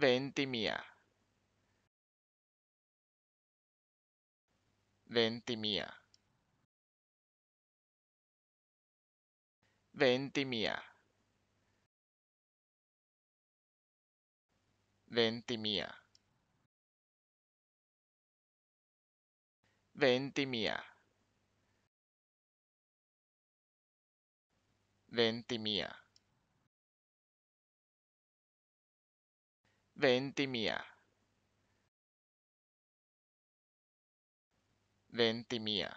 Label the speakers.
Speaker 1: Ventimia. Ventimia. Ventimia. Ventimia. Ventimia. Ventimia. Ventimia. Ventimia.